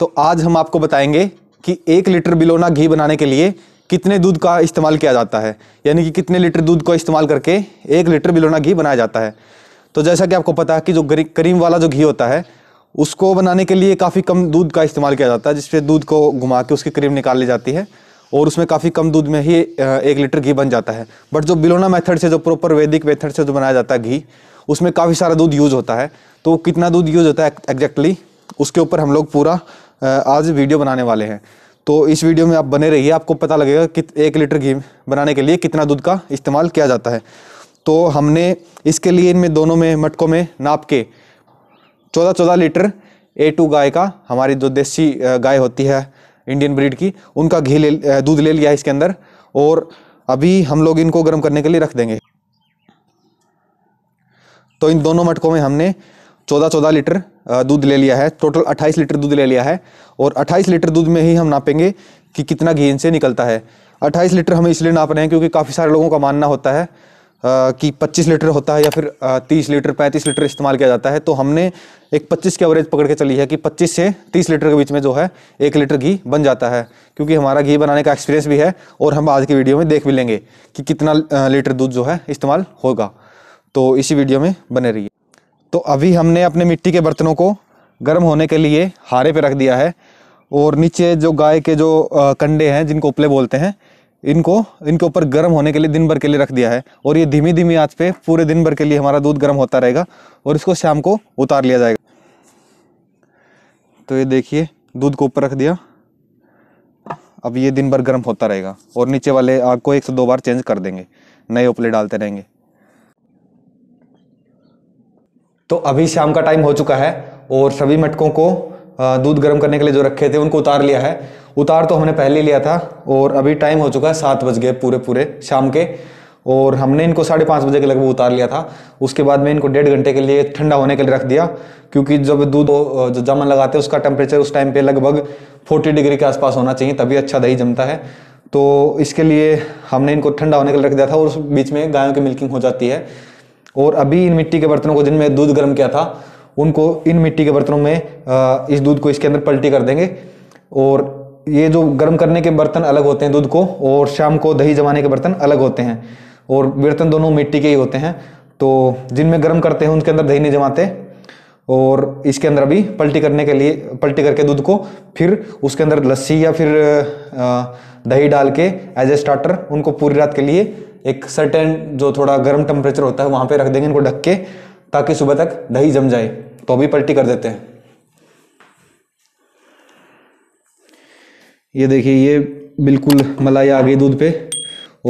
तो आज हम आपको बताएंगे कि एक लीटर बिलोना घी बनाने के लिए कितने दूध का इस्तेमाल किया जाता है यानी कि कितने लीटर दूध का इस्तेमाल करके एक लीटर बिलोना घी बनाया जाता है तो जैसा कि आपको पता है कि जो करीम वाला जो घी होता है उसको बनाने के लिए काफ़ी कम दूध का इस्तेमाल किया जाता है जिससे दूध को घुमा के उसकी क्रीम निकाल ली जाती है और उसमें काफ़ी कम दूध में ही एक लीटर घी बन जाता है बट जो बिलोना मेथड से जो प्रॉपर वैदिक मेथड से जो बनाया जाता है घी उसमें काफ़ी सारा दूध यूज़ होता है तो कितना दूध यूज़ होता है एग्जैक्टली उसके ऊपर हम लोग पूरा आज वीडियो बनाने वाले हैं तो इस वीडियो में आप बने रहिए आपको पता लगेगा कि एक लीटर घी बनाने के लिए कितना दूध का इस्तेमाल किया जाता है तो हमने इसके लिए इनमें दोनों में मटकों में नाप के चौदह चौदह लीटर ए टू गाय का हमारी जो देसी गाय होती है इंडियन ब्रीड की उनका घी ले दूध ले लिया है इसके अंदर और अभी हम लोग इनको गर्म करने के लिए रख देंगे तो इन दोनों मटकों में हमने चौदह चौदह लीटर दूध ले लिया है टोटल अट्ठाईस लीटर दूध ले लिया है और अट्ठाईस लीटर दूध में ही हम नापेंगे कि कितना घी इनसे निकलता है अट्ठाईस लीटर हम इसलिए नाप रहे हैं क्योंकि काफ़ी सारे लोगों का मानना होता है कि 25 लीटर होता है या फिर 30 लीटर 35 लीटर इस्तेमाल किया जाता है तो हमने एक 25 की एवरेज पकड़ के चली है कि 25 से 30 लीटर के बीच में जो है एक लीटर घी बन जाता है क्योंकि हमारा घी बनाने का एक्सपीरियंस भी है और हम आज की वीडियो में देख भी लेंगे कि कितना लीटर दूध जो है इस्तेमाल होगा तो इसी वीडियो में बने रहिए तो अभी हमने अपने मिट्टी के बर्तनों को गर्म होने के लिए हारे पे रख दिया है और नीचे जो गाय के जो कंडे हैं जिनको उपले बोलते हैं इनको इनके ऊपर गर्म होने के लिए दिन भर के लिए रख दिया है और ये धीमी धीमी आँच पे पूरे दिन भर के लिए हमारा दूध गर्म होता रहेगा और इसको शाम को उतार लिया जाएगा तो ये देखिए दूध को ऊपर रख दिया अब ये दिन भर गर्म होता रहेगा और नीचे वाले आग को एक से दो बार चेंज कर देंगे नए उपले डालते रहेंगे तो अभी शाम का टाइम हो चुका है और सभी मटकों को दूध गर्म करने के लिए जो रखे थे उनको उतार लिया है उतार तो हमने पहले लिया था और अभी टाइम हो चुका है सात बज गए पूरे पूरे शाम के और हमने इनको साढ़े पाँच बजे के लगभग उतार लिया था उसके बाद में इनको डेढ़ घंटे के लिए ठंडा होने के लिए रख दिया क्योंकि जब दूध जो जमन लगाते हैं उसका टेम्परेचर उस टाइम पे लगभग फोर्टी डिग्री के आसपास होना चाहिए तभी अच्छा दही जमता है तो इसके लिए हमने इनको ठंडा होने के लिए रख दिया था और उस बीच में गायों की मिल्किंग हो जाती है और अभी इन मिट्टी के बर्तनों को जिनमें दूध गर्म किया था उनको इन मिट्टी के बर्तनों में इस दूध को इसके अंदर पलटी कर देंगे और ये जो गर्म करने के बर्तन अलग होते हैं दूध को और शाम को दही जमाने के बर्तन अलग होते हैं और बर्तन दोनों मिट्टी के ही होते हैं तो जिनमें गर्म करते हैं उनके अंदर दही नहीं जमाते और इसके अंदर अभी पलटी करने के लिए पलटी करके दूध को फिर उसके अंदर लस्सी या फिर आ, दही डाल के एज ए स्टार्टर उनको पूरी रात के लिए एक सर्टेन जो थोड़ा गर्म टेम्परेचर होता है वहाँ पे रख देंगे इनको ढक के ताकि सुबह तक दही जम जाए तो अभी पलटी कर देते हैं ये देखिए ये बिल्कुल मलाई आ गई दूध पे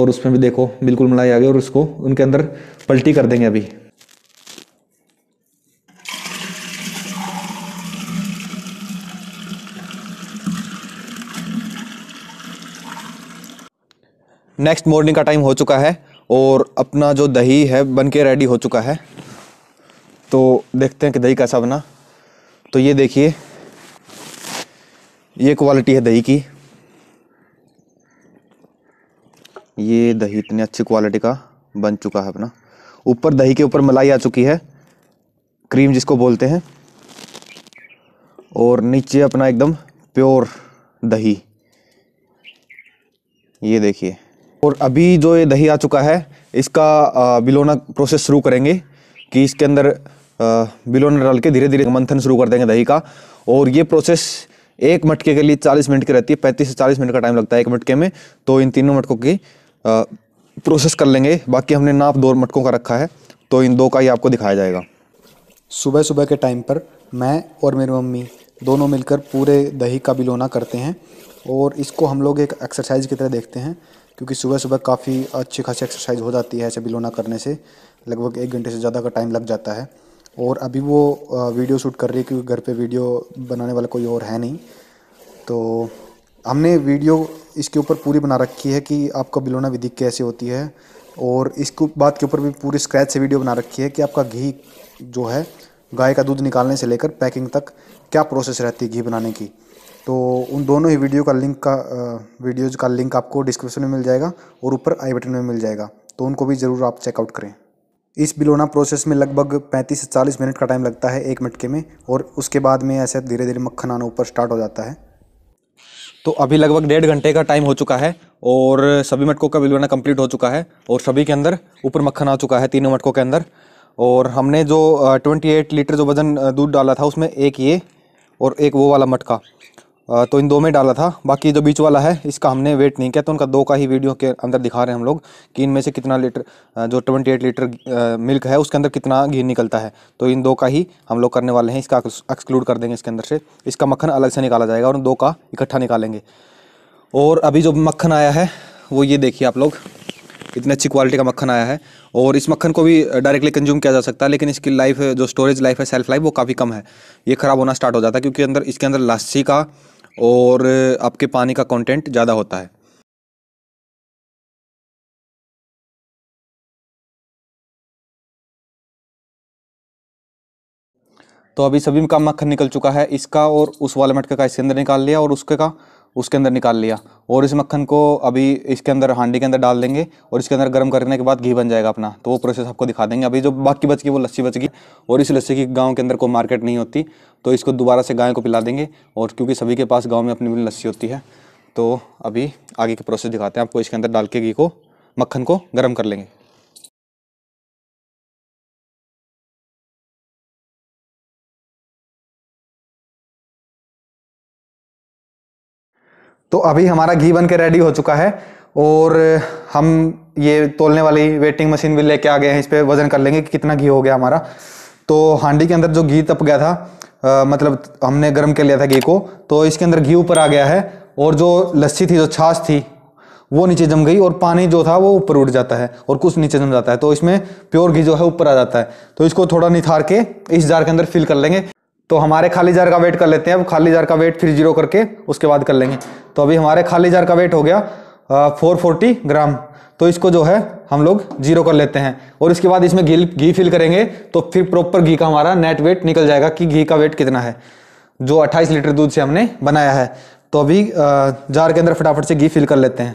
और उसमें भी देखो बिल्कुल मलाई आ गई और उसको उनके अंदर पलटी कर देंगे अभी नेक्स्ट मॉर्निंग का टाइम हो चुका है और अपना जो दही है बन के रेडी हो चुका है तो देखते हैं कि दही कैसा बना तो ये देखिए ये क्वालिटी है दही की ये दही इतनी अच्छी क्वालिटी का बन चुका है अपना ऊपर दही के ऊपर मलाई आ चुकी है क्रीम जिसको बोलते हैं और नीचे अपना एकदम प्योर दही ये देखिए और अभी जो ये दही आ चुका है इसका बिलोना प्रोसेस शुरू करेंगे कि इसके अंदर बिलोना डाल के धीरे धीरे मंथन शुरू कर देंगे दही का और ये प्रोसेस एक मटके के लिए 40 मिनट की रहती है 35 से 40 मिनट का टाइम लगता है एक मटके में तो इन तीनों मटकों की प्रोसेस कर लेंगे बाकी हमने नाप दो मटकों का रखा है तो इन दो का ही आपको दिखाया जाएगा सुबह सुबह के टाइम पर मैं और मेरी मम्मी दोनों मिलकर पूरे दही का बिलोना करते हैं और इसको हम लोग एक एक्सरसाइज की तरह देखते हैं क्योंकि सुबह सुबह काफ़ी अच्छी खासी एक्सरसाइज हो जाती है ऐसे बिलोना करने से लगभग एक घंटे से ज़्यादा का टाइम लग जाता है और अभी वो वीडियो शूट कर रही है क्योंकि घर पे वीडियो बनाने वाला कोई और है नहीं तो हमने वीडियो इसके ऊपर पूरी बना रखी है कि आपका बिलोना विधि कैसे होती है और इसको बात के ऊपर भी पूरी स्क्रैच से वीडियो बना रखी है कि आपका घी जो है गाय का दूध निकालने से लेकर पैकिंग तक क्या प्रोसेस रहती है घी बनाने की तो उन दोनों ही वीडियो का लिंक का वीडियोज़ का लिंक आपको डिस्क्रिप्शन में मिल जाएगा और ऊपर आई बटन में मिल जाएगा तो उनको भी ज़रूर आप चेकआउट करें इस बिलोना प्रोसेस में लगभग 35 से 40 मिनट का टाइम लगता है एक मटके में और उसके बाद में ऐसे धीरे धीरे मक्खन आना ऊपर स्टार्ट हो जाता है तो अभी लगभग डेढ़ घंटे का टाइम हो चुका है और सभी मटकों का बिलोना कंप्लीट हो चुका है और सभी के अंदर ऊपर मक्खन आ चुका है तीनों मटकों के अंदर और हमने जो ट्वेंटी एट लीटर जो वज़न दूध डाला था उसमें एक ये और एक वो वाला मटका तो इन दो में डाला था बाकी जो बीच वाला है इसका हमने वेट नहीं किया तो उनका दो का ही वीडियो के अंदर दिखा रहे हैं हम लोग कि इनमें से कितना लीटर जो ट्वेंटी एट लीटर मिल्क है उसके अंदर कितना घी निकलता है तो इन दो का ही हम लोग करने वाले हैं इसका एक्सक्लूड कर देंगे इसके अंदर से इसका मक्खन अलग से निकाला जाएगा और दो का इकट्ठा निकालेंगे और अभी जो मक्खन आया है वो ये देखिए आप लोग इतनी अच्छी क्वालिटी का मक्खन आया है और इस मक्खन को भी डायरेक्टली कंज्यूम किया जा सकता है लेकिन इसकी लाइफ जो स्टोरेज लाइफ है सेल्फ लाइफ वो काफ़ी कम है ये ख़राब होना स्टार्ट हो जाता है क्योंकि अंदर इसके अंदर लस्सी का और आपके पानी का कंटेंट ज़्यादा होता है तो अभी सभी का मक्खन निकल चुका है इसका और उस वाला मटके का इसके अंदर निकाल लिया और उसके का उसके अंदर निकाल लिया और इस मक्खन को अभी इसके अंदर हांडी के अंदर डाल देंगे और इसके अंदर गर्म करने के बाद घी बन जाएगा अपना तो वो प्रोसेस आपको दिखा देंगे अभी जो बाकी बच गई वो लस्सी बच गई और इस लस्सी की गाँव के अंदर कोई मार्केट नहीं होती तो इसको दोबारा से गाय को पिला देंगे और क्योंकि सभी के पास गाँव में अपनी अपनी लस्सी होती है तो अभी आगे के प्रोसेस दिखाते हैं आपको इसके अंदर डाल के घी को मक्खन को गर्म कर लेंगे तो अभी हमारा घी बन के रेडी हो चुका है और हम ये तोलने वाली वेटिंग मशीन भी लेके आ गए हैं इस पर वजन कर लेंगे कि कितना घी हो गया हमारा तो हांडी के अंदर जो घी तप गया था आ, मतलब हमने गर्म कर लिया था घी को तो इसके अंदर घी ऊपर आ गया है और जो लस्सी थी जो छाछ थी वो नीचे जम गई और पानी जो था वो ऊपर उठ जाता है और कुछ नीचे जम जाता है तो इसमें प्योर घी जो है ऊपर आ जाता है तो इसको थोड़ा निथार के इस जार के अंदर फिल कर लेंगे तो हमारे खाली जार का वेट कर लेते हैं अब खाली जार का वेट फिर जीरो करके उसके बाद कर लेंगे तो अभी हमारे खाली जार का वेट हो गया फोर फोर्टी ग्राम तो इसको जो है हम लोग जीरो कर लेते हैं और इसके बाद इसमें घी घी फिल करेंगे तो फिर प्रॉपर घी का हमारा नेट वेट निकल जाएगा कि घी का वेट कितना है जो 28 लीटर दूध से हमने बनाया है तो अभी जार के अंदर फटाफट से घी फिल कर लेते हैं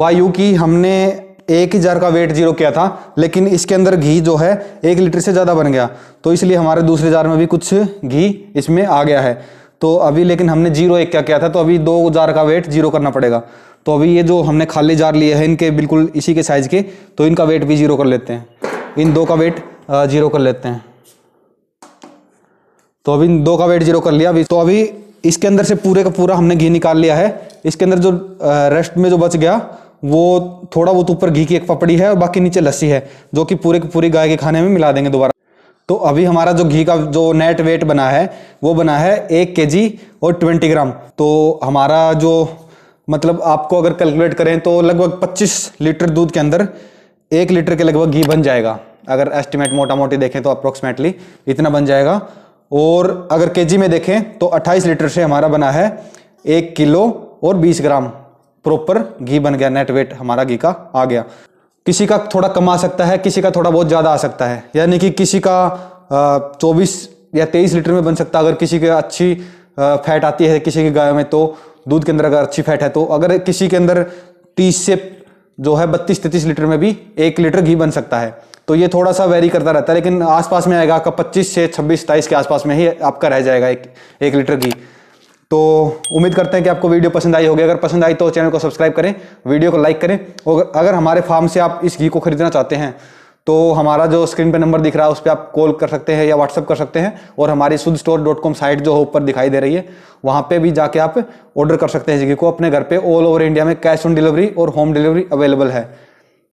वायु की हमने एक ही जार का वेट जीरो किया था लेकिन इसके अंदर घी जो है एक लीटर से ज़्यादा बन गया तो इसलिए हमारे दूसरे जार में भी कुछ घी इसमें आ गया है तो अभी लेकिन हमने जीरो एक क्या किया था तो अभी दो जार का वेट जीरो करना पड़ेगा तो अभी ये जो हमने खाली जार लिए हैं इनके बिल्कुल इसी के साइज़ के तो इनका वेट भी जीरो कर लेते हैं इन दो का वेट जीरो कर लेते हैं तो अभी इन दो का वेट जीरो कर लिया अभी तो अभी इसके अंदर से पूरे का पूरा हमने घी निकाल लिया है इसके अंदर जो रेस्ट में जो बच गया वो थोड़ा बहुत ऊपर घी की एक पपड़ी है और बाकी नीचे लस्सी है जो कि पूरे पूरी गाय के खाने में मिला देंगे दोबारा तो अभी हमारा जो घी का जो नेट वेट बना है वो बना है एक के जी और ट्वेंटी ग्राम तो हमारा जो मतलब आपको अगर कैलकुलेट करें तो लगभग पच्चीस लीटर दूध के अंदर एक लीटर के लगभग घी बन जाएगा अगर एस्टिमेट मोटा मोटी देखें तो अप्रोक्सीमेटली इतना बन जाएगा और अगर केजी में देखें तो 28 लीटर से हमारा बना है एक किलो और 20 ग्राम प्रॉपर घी बन गया नेट वेट हमारा घी का आ गया किसी का थोड़ा कम आ सकता है किसी का थोड़ा बहुत ज़्यादा आ सकता है यानी कि किसी का चौबीस या तेईस लीटर में बन सकता है अगर किसी के अच्छी फैट आती है किसी की गाय में तो दूध के अंदर अगर अच्छी फैट है तो अगर किसी के अंदर तीस से जो है बत्तीस तैतीस लीटर में भी एक लीटर घी बन सकता है तो ये थोड़ा सा वेरी करता रहता है लेकिन आसपास में आएगा आपका पच्चीस से छब्बीस सताईस के आसपास में ही आपका रह जाएगा एक एक लीटर घी तो उम्मीद करते हैं कि आपको वीडियो पसंद आई होगी अगर पसंद आई तो चैनल को सब्सक्राइब करें वीडियो को लाइक करें और अगर हमारे फार्म से आप इस घी को खरीदना चाहते हैं तो हमारा जो स्क्रीन पे नंबर दिख रहा है उस पर आप कॉल कर सकते हैं या व्हाट्सअप कर सकते हैं और हमारी शुद्ध स्टोर डॉट कॉम साइट जो ऊपर दिखाई दे रही है वहाँ पे भी जाके आप ऑर्डर कर सकते हैं जिगी को अपने घर पे ऑल ओवर इंडिया में कैश ऑन डिलीवरी और होम डिलीवरी अवेलेबल है